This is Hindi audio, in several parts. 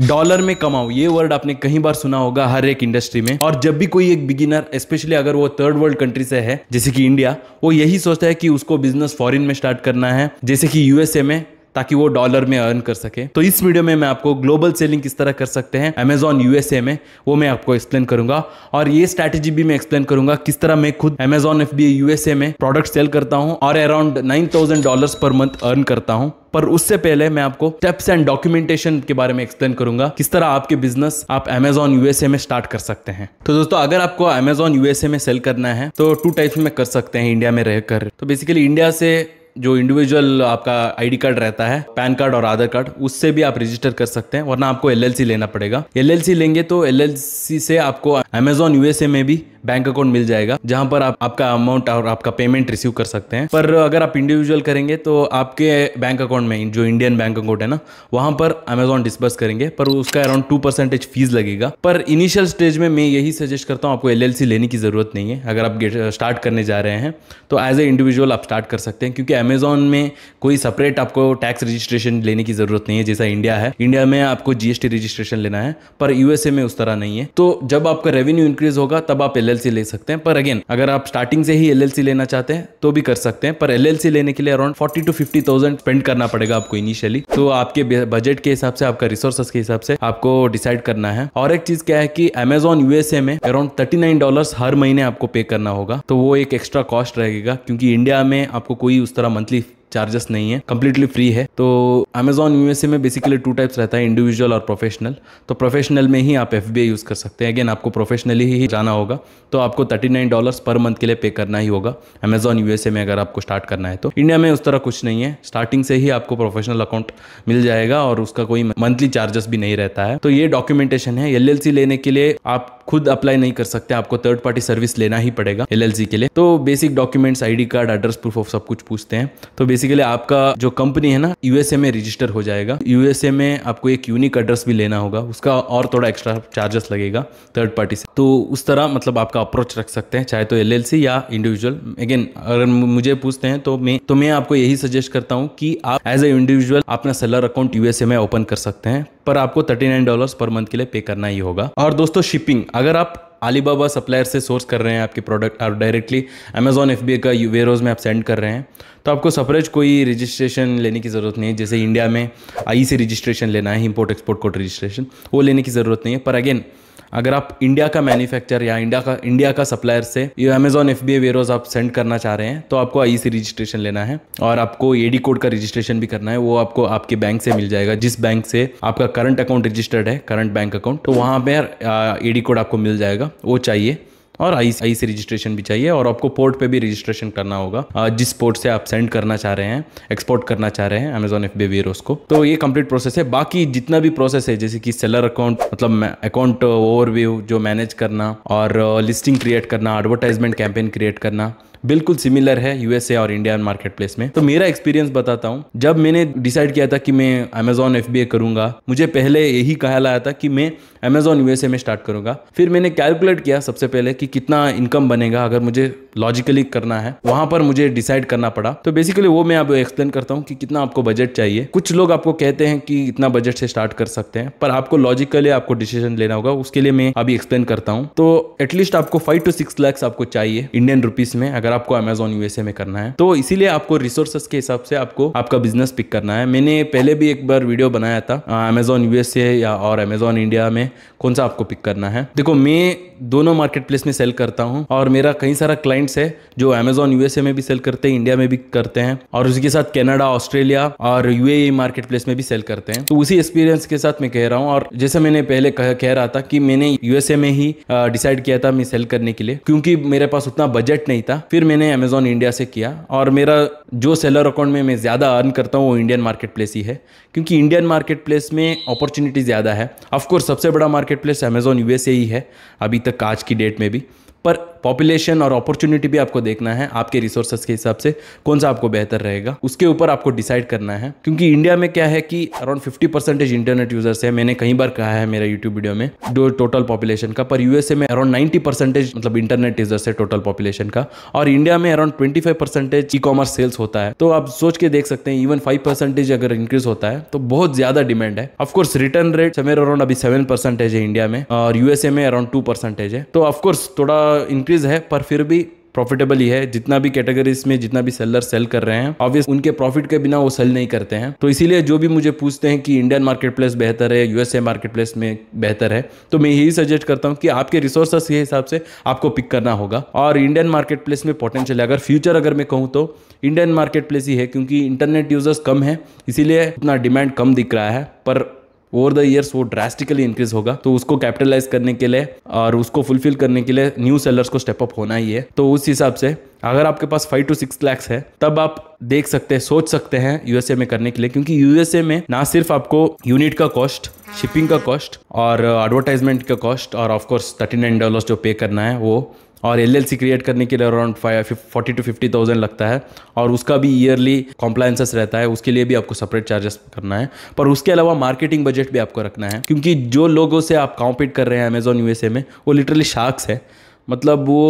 डॉलर में कमाओ ये वर्ड आपने कई बार सुना होगा हर एक इंडस्ट्री में और जब भी कोई एक बिगिनर स्पेशली अगर वो थर्ड वर्ल्ड कंट्री से है जैसे कि इंडिया वो यही सोचता है कि उसको बिजनेस फॉरेन में स्टार्ट करना है जैसे कि यूएसए में ताकि वो डॉलर में अर्न कर सके तो इस वीडियो में मैं आपको ग्लोबल सेलिंग किस तरह कर सकते हैं अमेजॉन यूएसए में वो मैं आपको एक्सप्लेन करूंगा और ये स्ट्रैटेजी भी मैं एक्सप्लेन करूंगा किस तरह मैं खुद अमेजॉन एफ बी यूएसए में प्रोडक्ट सेल करता हूँ और around nine thousand dollar per month earn करता हूँ पर उससे पहले मैं आपको स्टेप्स एंड डॉक्यूमेंटेशन के बारे में एक्सप्लेन करूंगा किस तरह आपके बिजनेस आप अमेजॉन यूएसए में स्टार्ट कर सकते हैं तो दोस्तों अगर आपको अमेजॉन यूएसए में सेल करना है तो टू टाइप्स में कर सकते हैं इंडिया में रहकर तो बेसिकली इंडिया से जो इंडिविजुअल आपका आईडी कार्ड रहता है पैन कार्ड और आधार कार्ड उससे भी आप रजिस्टर कर सकते हैं वरना आपको एलएलसी लेना पड़ेगा एलएलसी लेंगे तो एलएलसी से आपको अमेजोन यूएसए में भी बैंक अकाउंट मिल जाएगा जहां पर आप आपका अमाउंट और आपका पेमेंट रिसीव कर सकते हैं पर अगर आप इंडिविजुअल करेंगे तो आपके बैंक अकाउंट में जो इंडियन बैंक अकाउंट है ना वहां पर अमेजोन डिस्बर्स करेंगे पर उसका अराउंड टू परसेंटेज फीस लगेगा पर इनिशियल स्टेज में मैं यही सजेस्ट करता हूँ आपको एल लेने की जरूरत नहीं है अगर आप स्टार्ट करने जा रहे हैं तो एज ए इंडिविजुअल आप स्टार्ट कर सकते हैं क्योंकि अमेजोन में कोई सेपरेट आपको टैक्स रजिस्ट्रेशन लेने की ज़रूरत नहीं है जैसा इंडिया है इंडिया में आपको जीएसटी रजिस्ट्रेशन लेना है पर यूएसए में उस तरह नहीं है तो जब आपका रेवेन्यू इंक्रीज होगा तब आप एल ले सकते हैं पर अगेन अगर आप स्टार्टिंग से ही एल लेना चाहते हैं तो भी कर सकते हैं पर एल लेने के लिए around forty to fifty thousand spend करना पड़ेगा आपको इनिशियली तो आपके बजट के हिसाब से आपका रिसोर्सेस के हिसाब से आपको डिसाइड करना है और एक चीज क्या है कि अमेजोन यूएसए में अराउंड थर्टी नाइन डॉलर हर महीने आपको पे करना होगा तो वो एक एक्स्ट्रा कॉस्ट रहेगा क्योंकि इंडिया में आपको कोई उस तरह मंथली चार्जेस नहीं है कम्प्लीटली फ्री है तो अमेजॉन यूएसए में बेसिकली टू टाइप्स रहता है इंडिविजुअल और प्रोफेशनल तो प्रोफेशनल में ही आप एफ यूज़ कर सकते हैं अगेन आपको प्रोफेशनली ही जाना होगा तो आपको thirty nine dollars per month के लिए पे करना ही होगा अमेजॉन यूएसए में अगर आपको स्टार्ट करना है तो इंडिया में उस तरह कुछ नहीं है स्टार्टिंग से ही आपको प्रोफेशनल अकाउंट मिल जाएगा और उसका कोई मंथली चार्जेस भी नहीं रहता है तो ये डॉक्यूमेंटेशन है एल लेने के लिए आप खुद अप्लाई नहीं कर सकते आपको थर्ड पार्टी सर्विस लेना ही पड़ेगा एल के लिए तो basic documents I card address proof of सब कुछ पूछते हैं तो बेसिकली आपका जो कंपनी है ना यूएसए में रजिस्टर हो जाएगा यूएसए में आपको एक यूनिक एड्रेस भी लेना होगा उसका और थोड़ा एक्स्ट्रा चार्जेस लगेगा थर्ड पार्टी से तो उस तरह मतलब आपका अप्रोच रख सकते हैं चाहे तो एल या इंडिविजुअल अगेन अगर मुझे पूछते हैं तो मैं तो मैं आपको यही सजेस्ट करता हूँ कि आप एज ए इंडिविजुअल अपना सेलर अकाउंट यूएसए में ओपन कर सकते हैं पर आपको thirty nine dollar per month के लिए पे करना ही होगा और दोस्तों शिपिंग अगर आप अलीबाबा सप्लायर से सोर्स कर रहे हैं आपके प्रोडक्ट और डायरेक्टली अमेजोन एफ का वेरोज में आप सेंड कर रहे हैं तो आपको सपरेज कोई रजिस्ट्रेशन लेने की ज़रूरत नहीं है जैसे इंडिया में आई e से रजिस्ट्रेशन लेना है इम्पोर्ट एक्सपोर्ट कोड रजिस्ट्रेशन वो लेने की ज़रूरत नहीं है पर अगेन अगर आप इंडिया का मैन्युफैक्चर या इंडिया का इंडिया का सप्लायर से ये अमेजोन एफ बी आप सेंड करना चाह रहे हैं तो आपको आई सी रजिस्ट्रेशन लेना है और आपको ए डी कोड का रजिस्ट्रेशन भी करना है वो आपको आपके बैंक से मिल जाएगा जिस बैंक से आपका करंट अकाउंट रजिस्टर्ड है करंट बैंक अकाउंट तो वहाँ पर डी कोड आपको मिल जाएगा वो चाहिए और आई आई से रजिस्ट्रेशन भी चाहिए और आपको पोर्ट पे भी रजिस्ट्रेशन करना होगा जिस पोर्ट से आप सेंड करना चाह रहे हैं एक्सपोर्ट करना चाह रहे हैं अमेजोन एफ बी को तो ये कंप्लीट प्रोसेस है बाकी जितना भी प्रोसेस है जैसे कि सेलर अकाउंट मतलब अकाउंट ओवरव्यू जो मैनेज करना और लिस्टिंग क्रिएट करना एडवर्टाइजमेंट कैंपेन क्रिएट करना बिल्कुल सिमिलर है यूएसए और इंडियन मार्केट प्लेस में तो मेरा एक्सपीरियंस बताता हूँ जब मैंने डिसाइड किया था कि मैं अमेजोन एफ बी करूंगा मुझे पहले यही कहा लाया था कि मैं अमेजोन यूएसए में स्टार्ट करूंगा फिर मैंने कैलकुलेट किया सबसे पहले कि कितना इनकम बनेगा अगर मुझे लॉजिकली करना है वहां पर मुझे डिसाइड करना पड़ा तो बेसिकली वो मैं आपको एक्सप्लेन करता हूँ कि कितना आपको बजट चाहिए कुछ लोग आपको कहते हैं कि इतना बजट से स्टार्ट कर सकते हैं पर आपको लॉजिकली आपको डिसीजन लेना होगा उसके लिए मैं अभी एक्सप्लेन करता हूँ तो एटलीस्ट आपको फाइव टू सिक्स लैक्स आपको चाहिए इंडियन रुपीज में अगर आपको अमेजोन यूएसए में करना है तो इसीलिए आपको रिसोर्सेस के हिसाब से आपको आपका बिजनेस पिक करना है मैंने पहले भी एक बार वीडियो बनाया था अमेजोन यूएसए या और अमेजोन इंडिया में कौन सा आपको पिक करना है देखो मैं दोनों मार्केट प्लेस में सेल करता हूँ और मेरा कई सारा क्लाइंट ब्रांड्स है जो अमेजोन यूएसए में भी सेल करते हैं इंडिया में भी करते हैं और उसके साथ कनाडा ऑस्ट्रेलिया और यूएई मार्केट प्लेस में भी सेल करते हैं तो उसी एक्सपीरियंस के साथ मैं कह रहा हूँ और जैसे मैंने पहले कह, कह रहा था कि मैंने यूएसए में ही डिसाइड किया था मैं सेल करने के लिए क्योंकि मेरे पास उतना बजट नहीं था फिर मैंने अमेजोन इंडिया से किया और मेरा जो सेलर अकाउंट में मैं ज़्यादा अर्न करता हूँ वो इंडियन मार्केट प्लेस ही है क्योंकि इंडियन मार्केट प्लेस में अपॉर्चुनिटी ज़्यादा है ऑफकोर्स सबसे बड़ा मार्केट प्लेस अमेजोन यूएसए ही है अभी तक आज की डेट में भी पॉपुलेशन और अपॉर्चुनिटी भी आपको देखना है आपके रिसोर्सेस के हिसाब से कौन सा आपको बेहतर रहेगा उसके ऊपर आपको डिसाइड करना है क्योंकि इंडिया में क्या है कि around fifty percentage internet users है मैंने कई बार कहा है मेरे यूट्यूब वीडियो में जो टोटल पॉपुलेशन का पर यूएसए में अराउंड नाइन्टी परसेंटेज मतलब इंटरनेट यूजर्स है टोटल पॉपुलेशन का और इंडिया में around twenty five percentage e commerce sales होता है तो आप सोच के देख सकते हैं इवन फाइव परसेंटेज अगर इंक्रीज होता है तो बहुत ज्यादा डिमांड है ऑफकोर्स रिटर्न रेट समेर अराउंड अभी सेवन परसेंटेज है इंडिया में और यूएसए में अराउंड टू परसेंटेज है तो ऑफकोर्स थोड़ा इंक्रीज डिक्रीज है पर फिर भी प्रॉफिटेबल ही है जितना भी कैटेगरीज में जितना भी सेलर सेल कर रहे हैं ऑब्वियस उनके प्रॉफिट के बिना वो सेल नहीं करते हैं तो इसीलिए जो भी मुझे पूछते हैं कि इंडियन मार्केट प्लेस बेहतर है यूएसए मार्केट प्लेस में बेहतर है तो मैं यही सजेस्ट करता हूं कि आपके रिसोर्सेस के हिसाब से आपको पिक करना होगा और इंडियन मार्केट प्लेस में पोटेंशियल है अगर फ्यूचर अगर मैं कहूँ तो इंडियन मार्केट प्लेस ही है क्योंकि इंटरनेट यूजर्स कम है इसीलिए इतना डिमांड कम दिख रहा है पर ओवर द ईयर्स वो ड्रास्टिकली इंक्रीज होगा तो उसको कैपिटलाइज करने के लिए और उसको फुलफिल करने के लिए न्यू सेलर्स को स्टेप अप होना ही है तो उस हिसाब से अगर आपके पास फाइव टू सिक्स लैक्स है तब आप देख सकते हैं सोच सकते हैं यूएसए में करने के लिए क्योंकि यूएसए में ना सिर्फ आपको यूनिट का कॉस्ट शिपिंग का कॉस्ट और एडवर्टाइजमेंट का कॉस्ट और ऑफकोर्स थर्टी नाइन डॉलर जो पे करना है वो और एल क्रिएट करने के लिए around five forty to fifty thousand लगता है और उसका भी ईयरली कॉम्प्लाइंसेस रहता है उसके लिए भी आपको सेपरेट चार्जेस करना है पर उसके अलावा मार्केटिंग बजट भी आपको रखना है क्योंकि जो लोगों से आप कॉम्पीट कर रहे हैं अमेजोन यू में वो लिटरली शार्क्स है मतलब वो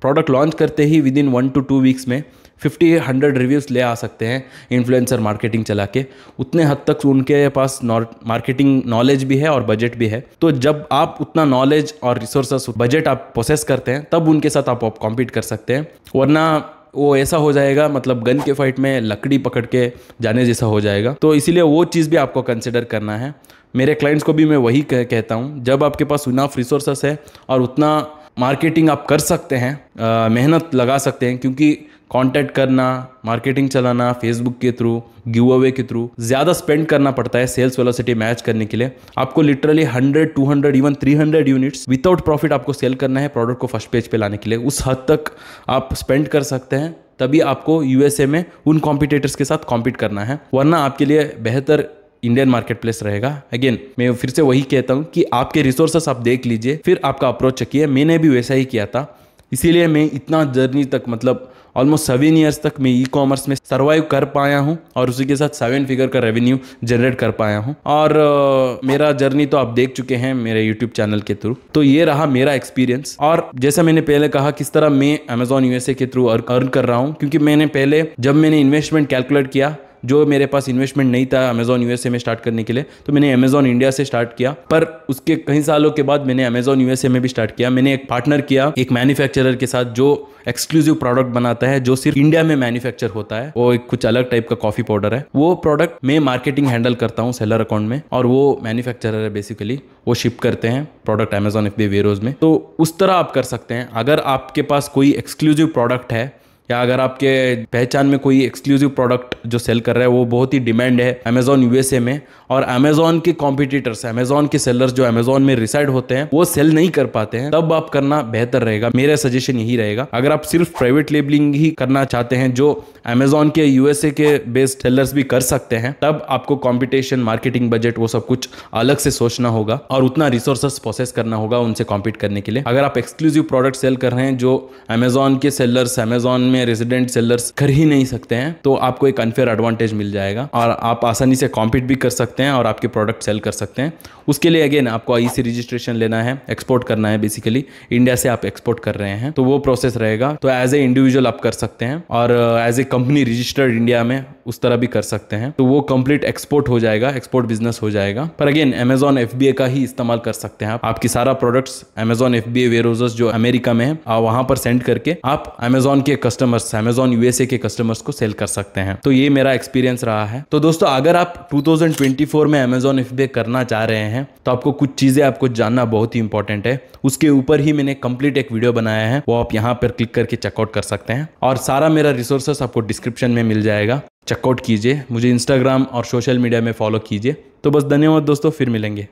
प्रोडक्ट लॉन्च करते ही within one to two weeks में फिफ्टी हंड्रेड रिव्यूज़ ले आ सकते हैं इन्फ्लुएंसर मार्केटिंग चला के उतने हद तक उनके पास मार्केटिंग नॉलेज भी है और बजट भी है तो जब आप उतना नॉलेज और रिसोर्सेस बजट आप प्रोसेस करते हैं तब उनके साथ आप कॉम्पीट कर सकते हैं वरना वो ऐसा हो जाएगा मतलब गन के फाइट में लकड़ी पकड़ के जाने जैसा हो जाएगा तो इसीलिए वो चीज़ भी आपको कंसिडर करना है मेरे क्लाइंट्स को भी मैं वही कह, कहता हूँ जब आपके पास इनाफ रिसोर्सेस है और उतना मार्केटिंग आप कर सकते हैं मेहनत लगा सकते हैं क्योंकि कॉन्टैक्ट करना मार्केटिंग चलाना फेसबुक के थ्रू गिव अवे के थ्रू ज़्यादा स्पेंड करना पड़ता है सेल्स वेलोसिटी मैच करने के लिए आपको literally 100, 200, even 300 units without profit आपको सेल करना है प्रोडक्ट को फर्स्ट पेज पे लाने के लिए उस हद तक आप स्पेंड कर सकते हैं तभी आपको यूएसए में उन कॉम्पिटेटर्स के साथ कॉम्पीट करना है वरना आपके लिए बेहतर इंडियन मार्केट प्लेस रहेगा अगेन मैं फिर से वही कहता हूँ कि आपके रिसोर्सेस आप देख लीजिए फिर आपका अप्रोच चकिए मैंने भी वैसा ही किया था इसीलिए मैं इतना जर्नी तक मतलब ऑलमोस्ट सेवन ईयर्स तक मैं ई कॉमर्स में सर्वाइव कर पाया हूँ और उसी के साथ सेवन फिगर का रेवेन्यू जनरेट कर पाया हूँ और आ, मेरा जर्नी तो आप देख चुके हैं मेरे यूट्यूब चैनल के थ्रू तो ये रहा मेरा एक्सपीरियंस और जैसा मैंने पहले कहा किस तरह मैं अमेजोन यूएसए के थ्रू अर्न कर रहा हूँ क्योंकि मैंने पहले जब मैंने इन्वेस्टमेंट कैलकुलेट किया जो मेरे पास इन्वेस्टमेंट नहीं था अमेजोन यूएसए में स्टार्ट करने के लिए तो मैंने अमेजोन इंडिया से स्टार्ट किया पर उसके कई सालों के बाद मैंने अमेजोन यूएसए में भी स्टार्ट किया मैंने एक पार्टनर किया एक मैन्युफैक्चरर के साथ जो एक्सक्लूसिव प्रोडक्ट बनाता है जो सिर्फ इंडिया में मैन्युफैक्चर होता है वो एक कुछ अलग टाइप का कॉफी पाउडर है वो प्रोडक्ट मैं मार्केटिंग हैंडल करता हूँ सेलर अकाउंट में और वो मैन्युफैक्चरर है बेसिकली वो शिप करते हैं प्रोडक्ट अमेजोन एफ वेरोज में तो उस तरह आप कर सकते हैं अगर आपके पास कोई एक्सक्लूसिव प्रोडक्ट है या अगर आपके पहचान में कोई एक्सक्लूसिव प्रोडक्ट जो सेल कर रहा है वो बहुत ही डिमांड है अमेजोन यूएसए में और अमेजोन के कॉम्पिटिटर्स अमेजोन के सेलर्स जो अमेजोन में रिसाइड होते हैं वो सेल नहीं कर पाते हैं तब आप करना बेहतर रहेगा मेरा सजेशन यही रहेगा अगर आप सिर्फ प्राइवेट लेबलिंग ही करना चाहते हैं जो अमेजोन के यूएसए के बेस्ड सेलर्स भी कर सकते हैं तब आपको कॉम्पिटिशन मार्केटिंग बजट वो सब कुछ अलग से सोचना होगा और उतना रिसोर्सेस प्रोसेस करना होगा उनसे कॉम्पीट करने के लिए अगर आप एक्सक्लूसिव प्रोडक्ट सेल कर रहे हैं जो अमेजोन के सेलर्स अमेजोन में में रेजिडेंट सेलर्स कर ही नहीं सकते हैं तो आपको एक अनफेयर एडवांटेज मिल जाएगा और आप आसानी से कॉम्पीट भी कर सकते हैं और आपके प्रोडक्ट सेल कर सकते हैं उसके लिए अगेन आपको आई सी रजिस्ट्रेशन लेना है एक्सपोर्ट करना है बेसिकली इंडिया से आप एक्सपोर्ट कर रहे हैं तो वो प्रोसेस रहेगा तो एज ए इंडिविजुअल आप कर सकते हैं और as a company registered India में उस तरह भी कर सकते हैं तो वो कंप्लीट एक्सपोर्ट हो जाएगा एक्सपोर्ट बिजनेस हो जाएगा पर अगेन अमेजोन एफ का ही इस्तेमाल कर सकते हैं आप आपकी सारा प्रोडक्ट्स अमेजोन एफ बी जो अमेरिका में है वहां पर सेंड करके आप अमेजोन के कस्टमर कस्टमर्स अमेजोन यूएसए के कस्टमर्स को सेल कर सकते हैं तो ये मेरा एक्सपीरियंस रहा है तो दोस्तों अगर आप 2024 में अमेजोन एफ करना चाह रहे हैं तो आपको कुछ चीजें आपको जानना बहुत ही इंपॉर्टेंट है उसके ऊपर ही मैंने कंप्लीट एक वीडियो बनाया है वो आप यहाँ पर क्लिक करके चेकआउट कर सकते हैं और सारा मेरा रिसोर्सेस आपको डिस्क्रिप्शन में मिल जाएगा चेकआउट कीजिए मुझे इंस्टाग्राम और सोशल मीडिया में फॉलो कीजिए तो बस धन्यवाद दोस्तों फिर मिलेंगे